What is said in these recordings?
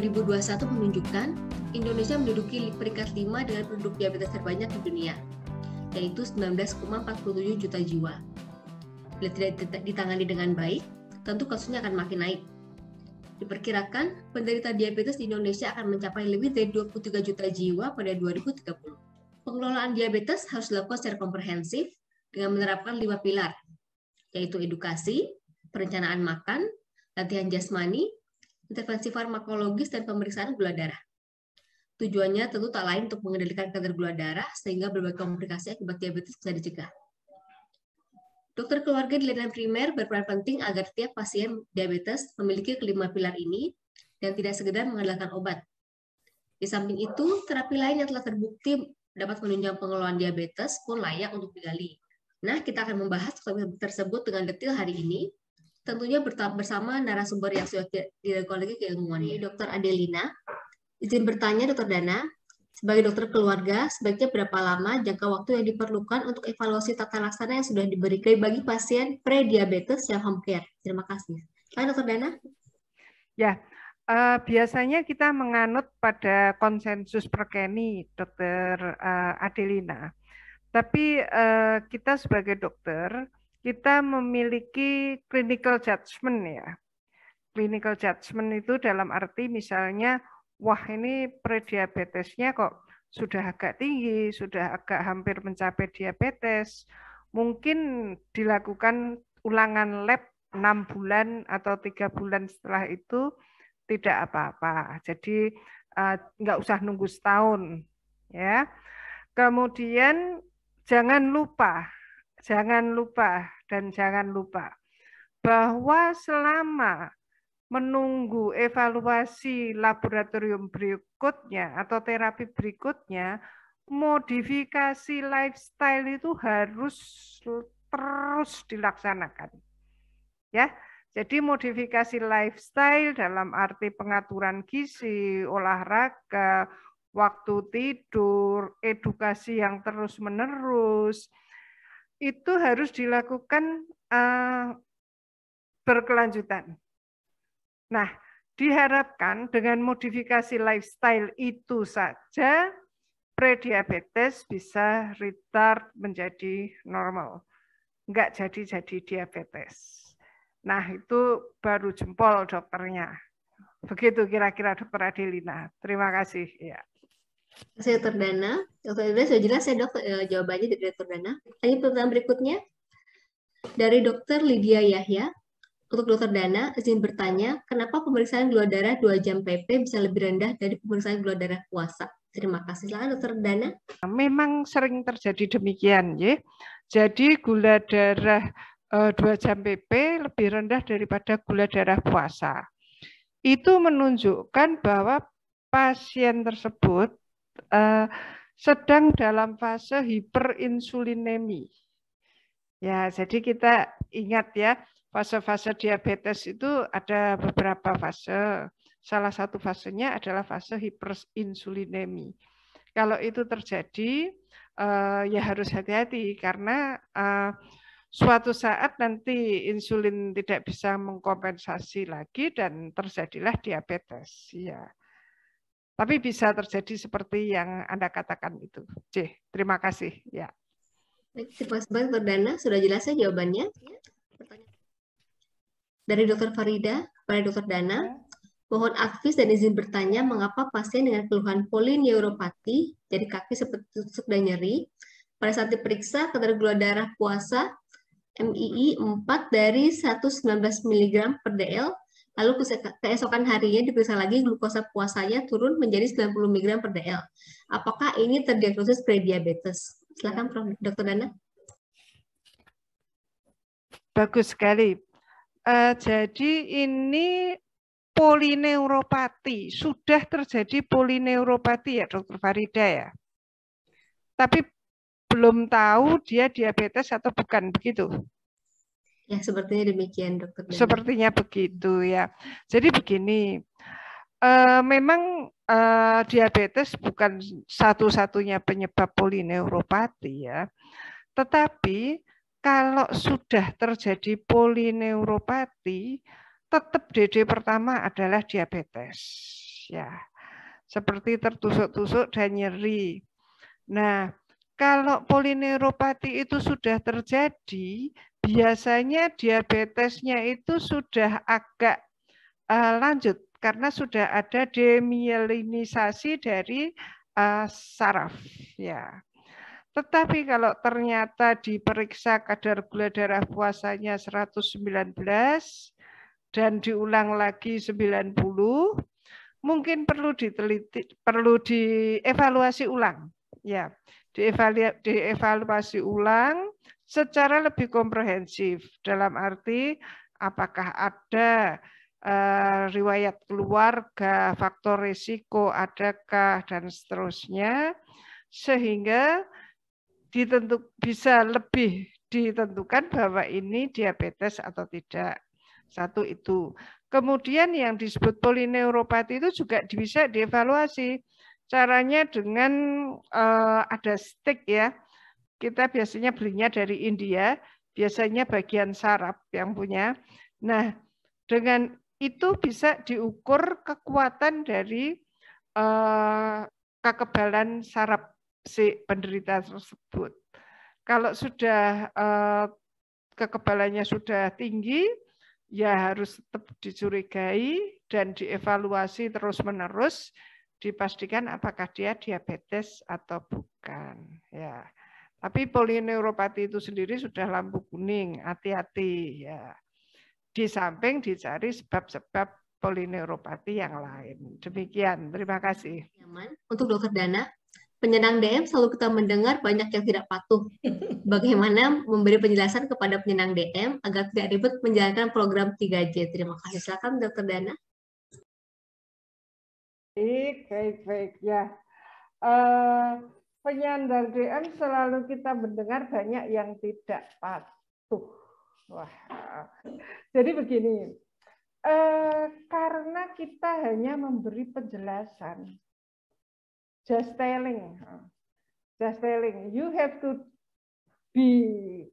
2021 menunjukkan Indonesia menduduki peringkat 5 dengan penduduk diabetes terbanyak di dunia, yaitu 19,47 juta jiwa. Bila tidak ditangani dengan baik, tentu kasusnya akan makin naik. Diperkirakan, penderita diabetes di Indonesia akan mencapai lebih dari 23 juta jiwa pada 2030. Pengelolaan diabetes harus dilakukan secara komprehensif dengan menerapkan lima pilar, yaitu edukasi, perencanaan makan, latihan jasmani, intervensi farmakologis dan pemeriksaan gula darah. Tujuannya tentu tak lain untuk mengendalikan kadar gula darah sehingga berbagai komplikasi akibat diabetes bisa dicegah. Dokter keluarga di layanan primer berperan penting agar tiap pasien diabetes memiliki kelima pilar ini dan tidak sekedar mengandalkan obat. Di samping itu, terapi lain yang telah terbukti dapat menunjang pengelolaan diabetes pun layak untuk digali. Nah, kita akan membahas topik tersebut dengan detail hari ini tentunya bersama narasumber yang sudah dilakukan lagi keilmuannya, Dr. Adelina. Izin bertanya, Dr. Dana, sebagai dokter keluarga, sebaiknya berapa lama jangka waktu yang diperlukan untuk evaluasi tata laksana yang sudah diberikan bagi pasien prediabetes yang home care? Terima kasih. Pak Dr. Dana. Ya, uh, biasanya kita menganut pada konsensus perkeni, Dr. Eh, Adelina. Tapi uh, kita sebagai dokter, kita memiliki clinical judgment ya. Clinical judgment itu dalam arti misalnya, wah ini prediabetesnya kok sudah agak tinggi, sudah agak hampir mencapai diabetes, mungkin dilakukan ulangan lab 6 bulan atau tiga bulan setelah itu tidak apa-apa. Jadi eh, nggak uh, usah nunggu setahun, ya. Kemudian jangan lupa jangan lupa dan jangan lupa bahwa selama menunggu evaluasi laboratorium berikutnya atau terapi berikutnya, modifikasi lifestyle itu harus terus dilaksanakan. Ya. Jadi modifikasi lifestyle dalam arti pengaturan gizi, olahraga, waktu tidur, edukasi yang terus-menerus, itu harus dilakukan uh, berkelanjutan. Nah, diharapkan dengan modifikasi lifestyle itu saja prediabetes bisa retard menjadi normal. Enggak jadi-jadi diabetes. Nah, itu baru jempol dokternya. Begitu kira-kira dokter Adelina. Terima kasih. Ya. Saya terdana, Dana. Dr. Dana sudah jelas saya ya, dok eh, jawabannya dari dokter Dana. Tadi pertanyaan berikutnya dari dokter Lydia Yahya. Untuk dokter Dana, izin bertanya, kenapa pemeriksaan gula darah 2 jam PP bisa lebih rendah dari pemeriksaan gula darah puasa? Terima kasih. Silakan dokter Dana. Memang sering terjadi demikian, ya. Jadi gula darah eh, dua jam PP lebih rendah daripada gula darah puasa. Itu menunjukkan bahwa pasien tersebut uh, sedang dalam fase hiperinsulinemi. Ya, jadi kita ingat ya, fase-fase diabetes itu ada beberapa fase. Salah satu fasenya adalah fase hiperinsulinemi. Kalau itu terjadi, uh, ya harus hati-hati karena uh, suatu saat nanti insulin tidak bisa mengkompensasi lagi dan terjadilah diabetes. Ya. Tapi bisa terjadi seperti yang Anda katakan itu. C. Terima kasih. Ya. Baik, terima kasih Perdana. Sudah jelas ya jawabannya. Dari Dr. Farida kepada Dr. Dana, mohon advis dan izin bertanya mengapa pasien dengan keluhan polineuropati, jadi kaki seperti tusuk dan nyeri, pada saat diperiksa gula darah puasa MII 4 dari 119 mg per DL Lalu keesokan harinya diperiksa lagi glukosa puasanya turun menjadi 90 mg per dl. Apakah ini terdiagnosis prediabetes? Silakan Prof. Dr. Dana. Bagus sekali. Uh, jadi ini polineuropati. Sudah terjadi polineuropati ya Dr. Farida ya? Tapi belum tahu dia diabetes atau bukan begitu. Ya, sepertinya demikian, Dokter. Dana. Sepertinya begitu ya. Jadi begini, uh, memang uh, diabetes bukan satu-satunya penyebab polineuropati ya. Tetapi kalau sudah terjadi polineuropati, tetap DD pertama adalah diabetes ya. Seperti tertusuk-tusuk dan nyeri. Nah, kalau polineuropati itu sudah terjadi, biasanya diabetesnya itu sudah agak uh, lanjut karena sudah ada demielinisasi dari uh, saraf ya. Tetapi kalau ternyata diperiksa kadar gula darah puasanya 119 dan diulang lagi 90, mungkin perlu diteliti perlu dievaluasi ulang ya. Dievaluasi, dievaluasi ulang secara lebih komprehensif dalam arti apakah ada eh, riwayat keluarga, faktor risiko adakah dan seterusnya sehingga ditentu bisa lebih ditentukan bahwa ini diabetes atau tidak. Satu itu. Kemudian yang disebut polineuropati itu juga bisa dievaluasi. Caranya dengan uh, ada stick ya. Kita biasanya belinya dari India, biasanya bagian saraf yang punya. Nah, dengan itu bisa diukur kekuatan dari eh, kekebalan saraf si penderita tersebut. Kalau sudah eh, kekebalannya sudah tinggi, ya harus tetap dicurigai dan dievaluasi terus-menerus dipastikan apakah dia diabetes atau bukan ya tapi polineuropati itu sendiri sudah lampu kuning, hati-hati ya. Di samping dicari sebab-sebab polineuropati yang lain. Demikian, terima kasih. Untuk dokter Dana, penyandang DM selalu kita mendengar banyak yang tidak patuh. Bagaimana memberi penjelasan kepada penyandang DM agar tidak ribet menjalankan program 3J? Terima kasih. Silakan Dokter Dana. Baik, baik, baik. Ya. Uh, penyandang DM selalu kita mendengar banyak yang tidak patuh. Wah. Jadi begini, eh, karena kita hanya memberi penjelasan, just telling, just telling, you have to be,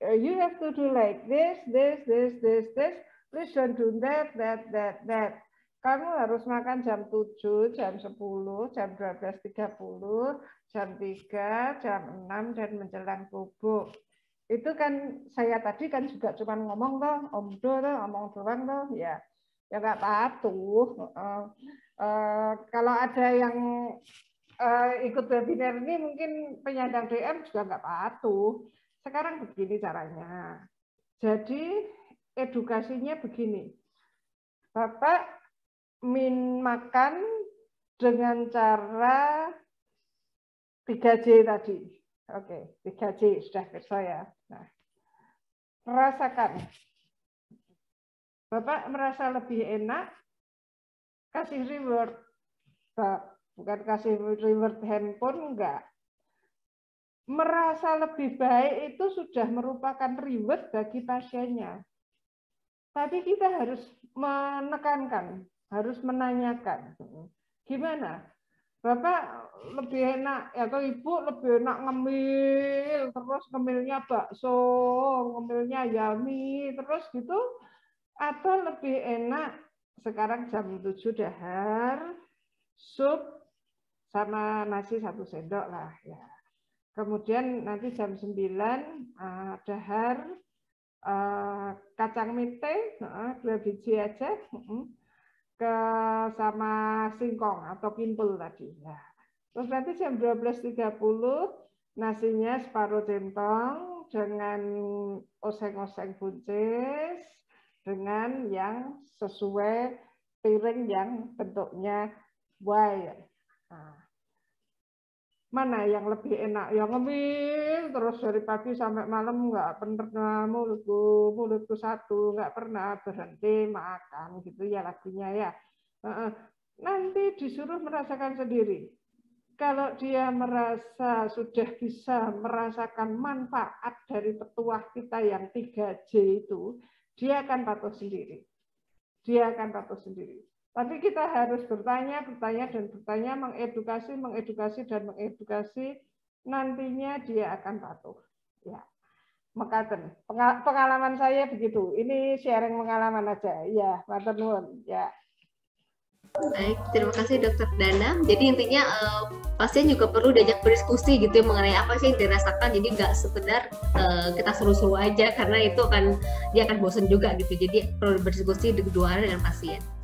eh, you have to do like this, this, this, this, this. Please don't do that, that, that, that kamu harus makan jam 7, jam 10, jam 12.30, jam 3, jam 6, dan menjelang subuh. Itu kan saya tadi kan juga cuma ngomong om omdo toh, ngomong doang loh, ya. Ya nggak patuh. Uh, uh, kalau ada yang uh, ikut webinar ini mungkin penyandang DM juga nggak patuh. Sekarang begini caranya. Jadi edukasinya begini. Bapak min makan dengan cara 3J tadi. Oke, 3J sudah kerja ya. Nah, rasakan. Bapak merasa lebih enak, kasih reward. Bukan kasih reward handphone, enggak. Merasa lebih baik itu sudah merupakan reward bagi pasiennya. Tapi kita harus menekankan harus menanyakan. Gimana? Bapak lebih enak ya, atau ibu lebih enak ngemil terus ngemilnya bakso, ngemilnya yami terus gitu atau lebih enak sekarang jam 7 dahar sup sama nasi satu sendok lah ya. Kemudian nanti jam 9 eh, dahar eh, kacang mete uh, dua biji aja ke sama singkong atau kimpul tadi. Ya. Terus nanti jam 12.30 nasinya separuh centong dengan oseng-oseng buncis dengan yang sesuai piring yang bentuknya wire. Nah, mana yang lebih enak Yang ngemil terus dari pagi sampai malam nggak pernah mulutku mulutku satu nggak pernah berhenti makan gitu ya lagunya ya nanti disuruh merasakan sendiri kalau dia merasa sudah bisa merasakan manfaat dari petuah kita yang 3J itu dia akan patuh sendiri dia akan patuh sendiri tapi kita harus bertanya, bertanya, dan bertanya, mengedukasi, mengedukasi, dan mengedukasi. Nantinya dia akan patuh. Ya. Mekaten. Pengalaman saya begitu. Ini sharing pengalaman aja. Ya, matur nuwun. Ya. Baik, terima kasih Dokter Dana. Jadi intinya uh, pasien juga perlu diajak berdiskusi gitu ya mengenai apa sih yang dirasakan. Jadi nggak sekedar uh, kita seru-seru aja karena itu akan dia akan bosan juga gitu. Jadi perlu berdiskusi di kedua dengan pasien.